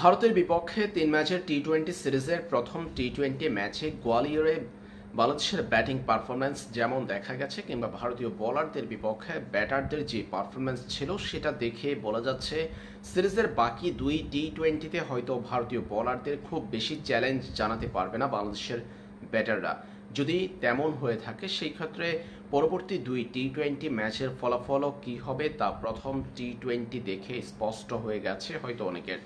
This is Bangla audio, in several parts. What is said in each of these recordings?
ভারতের বিপক্ষে তিন ম্যাচের টি টোয়েন্টি সিরিজের প্রথম টি টোয়েন্টি ম্যাচে গোয়ালিয়রে বাংলাদেশের ব্যাটিং পারফরম্যান্স যেমন দেখা গেছে কিংবা ভারতীয় বলারদের বিপক্ষে ব্যাটারদের যে পারফরম্যান্স ছিল সেটা দেখে বলা যাচ্ছে সিরিজের বাকি দুই টি টোয়েন্টিতে হয়তো ভারতীয় বলারদের খুব বেশি চ্যালেঞ্জ জানাতে পারবে না বাংলাদেশের ব্যাটাররা যদি তেমন হয়ে থাকে সেই ক্ষেত্রে পরবর্তী দুই টি টোয়েন্টি ম্যাচের ফলাফলও কী হবে তা প্রথম টি টোয়েন্টি দেখে স্পষ্ট হয়ে গেছে হয়তো অনেকের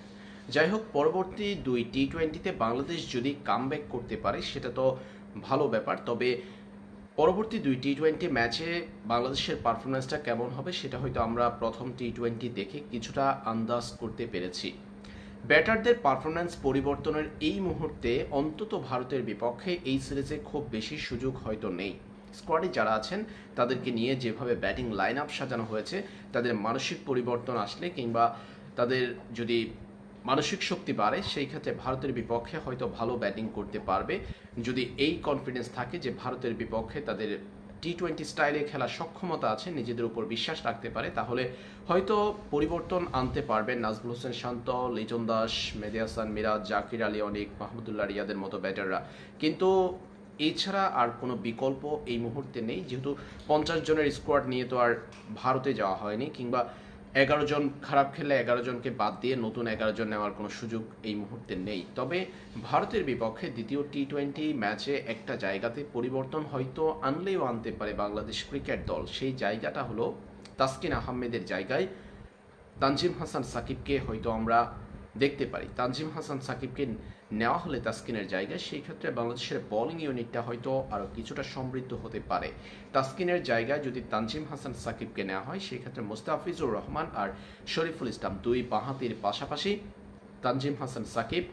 যাই হোক পরবর্তী দুই টি টোয়েন্টিতে বাংলাদেশ যদি কাম করতে পারে সেটা তো ভালো ব্যাপার তবে পরবর্তী দুই টি টোয়েন্টি ম্যাচে বাংলাদেশের পারফরমেন্সটা কেমন হবে সেটা হয়তো আমরা প্রথম টি টোয়েন্টি দেখে কিছুটা আন্দাজ করতে পেরেছি ব্যাটারদের পারফরমেন্স পরিবর্তনের এই মুহূর্তে অন্তত ভারতের বিপক্ষে এই সিরিজে খুব বেশি সুযোগ হয়তো নেই স্কোয়াডে যারা আছেন তাদেরকে নিয়ে যেভাবে ব্যাটিং লাইন আপ সাজানো হয়েছে তাদের মানসিক পরিবর্তন আসলে কিংবা তাদের যদি মানসিক শক্তি বাড়ে সেই ক্ষেত্রে ভারতের বিপক্ষে হয়তো ভালো ব্যাটিং করতে পারবে যদি এই কনফিডেন্স থাকে যে ভারতের বিপক্ষে তাদের টি টোয়েন্টি স্টাইলে খেলার সক্ষমতা আছে নিজেদের উপর বিশ্বাস রাখতে পারে তাহলে হয়তো পরিবর্তন আনতে পারবেন নাজমুল হোসেন শান্ত লিজন দাস মেদিয়াসান মিরাজ জাকির আলী অনেক মাহমুদুল্লাহ রিয়াদের মতো ব্যাটাররা কিন্তু এছাড়া আর কোনো বিকল্প এই মুহূর্তে নেই যেহেতু পঞ্চাশ জনের স্কোয়াড নিয়ে তো আর ভারতে যাওয়া হয়নি কিংবা এগারো জন খারাপ খেলে এগারো জনকে বাদ দিয়ে নতুন এগারো জন নেওয়ার কোনো সুযোগ এই মুহূর্তে নেই তবে ভারতের বিপক্ষে দ্বিতীয় টি টোয়েন্টি ম্যাচে একটা জায়গাতে পরিবর্তন হয়তো আনলেও আনতে পারে বাংলাদেশ ক্রিকেট দল সেই জায়গাটা হলো তাসকিন আহমেদের জায়গায় তানজিম হাসান সাকিবকে হয়তো আমরা দেখতে পারি তানজিম হাসান সাকিবকে নেওয়া হলে তাস্কিনের জায়গায় সেই ক্ষেত্রে বাংলাদেশের বোলিং ইউনিটটা হয়তো আরও কিছুটা সমৃদ্ধ হতে পারে তাস্কিনের জায়গায় যদি তানজিম হাসান সাকিবকে নেওয়া হয় সেই ক্ষেত্রে মোস্তাফিজুর রহমান আর শরীফুল ইসলাম দুই বাঁহাতির পাশাপাশি তানজিম হাসান সাকিব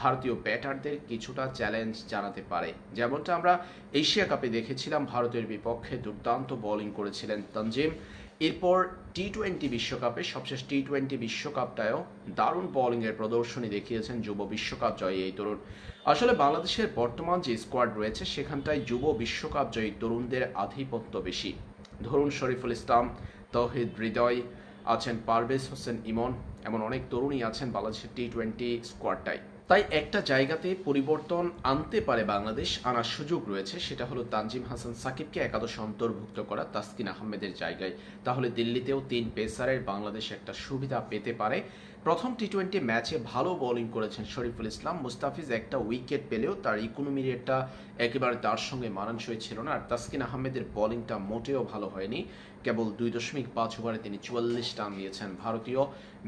ভারতীয় ব্যাটারদের কিছুটা চ্যালেঞ্জ জানাতে পারে যেমনটা আমরা এশিয়া কাপে দেখেছিলাম ভারতের বিপক্ষে দুর্দান্ত বোলিং করেছিলেন তঞ্জিম এরপর টি টোয়েন্টি বিশ্বকাপে সবশেষ টি টোয়েন্টি বিশ্বকাপটায়ও দারুণ বোলিংয়ের প্রদর্শনী দেখিয়েছেন যুব বিশ্বকাপ জয়ী এই তরুণ আসলে বাংলাদেশের বর্তমান যে স্কোয়াড রয়েছে সেখানটায় যুব বিশ্বকাপ জয়ী তরুণদের আধিপত্য বেশি ধরুন শরীফুল ইসলাম তহিদ হৃদয় আছেন পারভেজ হোসেন ইমন এমন অনেক তরুণী আছেন বাংলাদেশের টি টোয়েন্টি স্কোয়াডটায় তাই একটা জায়গাতে পরিবর্তন আনতে পারে বাংলাদেশ আনার সুযোগ রয়েছে সেটা হলো তানজিম হাসান সাকিবকে একাদশ অন্তর্ভুক্ত করা তাসকিন আহমেদের জায়গায় তাহলে দিল্লিতেও তিন পেসারের বাংলাদেশ একটা সুবিধা পেতে পারে প্রথম টি টোয়েন্টি ম্যাচে ভালো বোলিং করেছেন শরীফুল ইসলাম মুস্তাফিজ একটা উইকেট পেলেও তার ইকোনমি রেটটা একেবারে তার সঙ্গে মানানসই ছিল না আর তাসকিন আহমেদের বোলিংটা মোটেও ভালো হয়নি কেবল দুই দশমিক পাঁচ ওভারে তিনি চুয়াল্লিশ রান দিয়েছেন ভারতীয়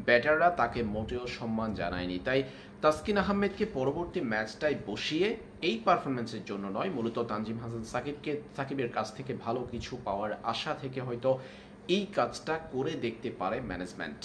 ব্যাটাররা তাকে মোটেও সম্মান জানায়নি তাই তাসকিন আহমেদকে পরবর্তী ম্যাচটায় বসিয়ে এই পারফরমেন্সের জন্য নয় মূলত তানজিম হাসান সাকিবকে সাকিবের কাছ থেকে ভালো কিছু পাওয়ার আশা থেকে হয়তো এই কাজটা করে দেখতে পারে ম্যানেজমেন্ট